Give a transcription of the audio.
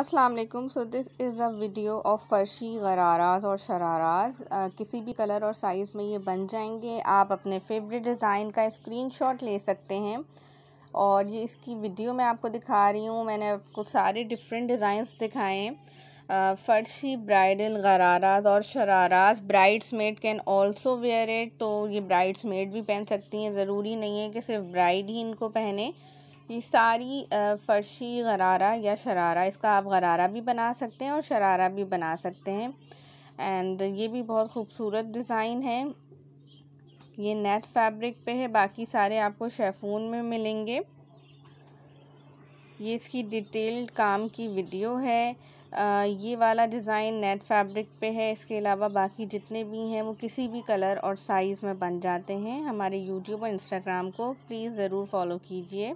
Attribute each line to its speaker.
Speaker 1: Aslam so this is a video of farshi ghararas और शराराज किसी भी कलर और साइज़ में ये बन जाएंगे आप अपने फेवरेट डिज़ाइन का स्क्रीनशॉट ले सकते हैं और ये इसकी वीडियो मैं आपको दिखा रही हूँ मैंने आपको सारे डिफरेंट डिज़ाइंस दिखाए हैं फर्शी ब्राइडल गराराज और शराराज bridesmaids can also wear it तो ये ब्राइड्स मेड भी पहन सकती हैं ज़रूरी नहीं है कि सिर्फ ब्राइड ही इनको पहने ये सारी फ़र्शी गरारा या शरारा इसका आप गरारा भी बना सकते हैं और शरारा भी बना सकते हैं एंड ये भी बहुत खूबसूरत डिज़ाइन है ये नेट फैब्रिक पे है बाकी सारे आपको शेफून में मिलेंगे ये इसकी डिटेल्ड काम की वीडियो है आ, ये वाला डिज़ाइन नेट फैब्रिक पे है इसके अलावा बाकी जितने भी हैं वो किसी भी कलर और साइज़ में बन जाते हैं हमारे यूट्यूब और इंस्टाग्राम को प्लीज़ ज़रूर फॉलो कीजिए